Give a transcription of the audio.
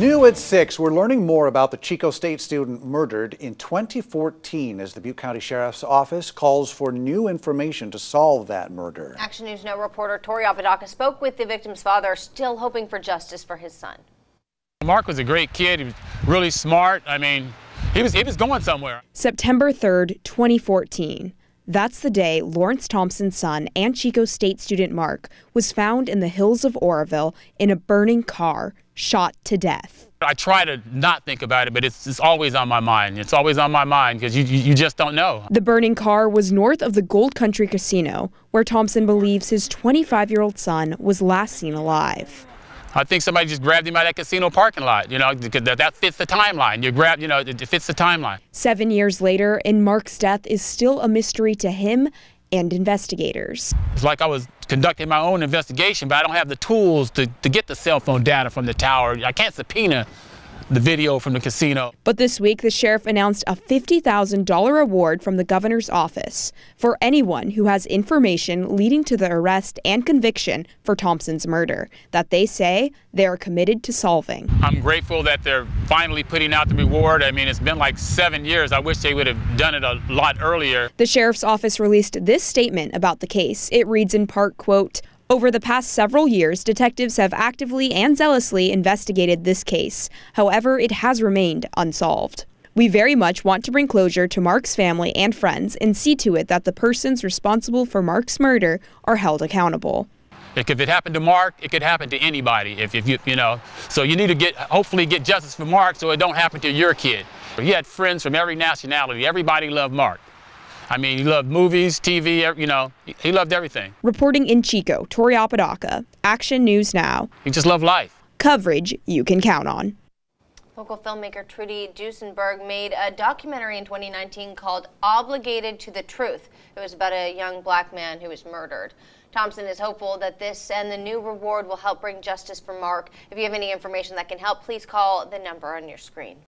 New at 6, we're learning more about the Chico State student murdered in 2014 as the Butte County Sheriff's Office calls for new information to solve that murder. Action News Now reporter Tori Apodaca spoke with the victim's father, still hoping for justice for his son. Mark was a great kid. He was really smart. I mean, he was, he was going somewhere. September 3rd, 2014. That's the day Lawrence Thompson's son and Chico State student Mark was found in the hills of Oroville in a burning car, shot to death. I try to not think about it, but it's, it's always on my mind. It's always on my mind because you, you, you just don't know. The burning car was north of the Gold Country Casino, where Thompson believes his 25 year old son was last seen alive. I think somebody just grabbed him out of that casino parking lot, you know, because that fits the timeline. You grab, you know, it fits the timeline. Seven years later, and Mark's death is still a mystery to him and investigators. It's like I was conducting my own investigation, but I don't have the tools to, to get the cell phone data from the tower. I can't subpoena the video from the casino. But this week, the sheriff announced a $50,000 award from the governor's office for anyone who has information leading to the arrest and conviction for Thompson's murder that they say they are committed to solving. I'm grateful that they're finally putting out the reward. I mean, it's been like seven years. I wish they would have done it a lot earlier. The sheriff's office released this statement about the case. It reads in part, quote, over the past several years, detectives have actively and zealously investigated this case. However, it has remained unsolved. We very much want to bring closure to Mark's family and friends and see to it that the persons responsible for Mark's murder are held accountable. If it happened to Mark, it could happen to anybody. If, if you, you know, so you need to get, hopefully get justice for Mark so it don't happen to your kid. He had friends from every nationality. Everybody loved Mark. I mean, he loved movies, TV, you know, he loved everything. Reporting in Chico, Tori Apodaca, Action News Now. He just loved life. Coverage you can count on. Local filmmaker Trudy Dusenberg made a documentary in 2019 called Obligated to the Truth. It was about a young black man who was murdered. Thompson is hopeful that this and the new reward will help bring justice for Mark. If you have any information that can help, please call the number on your screen.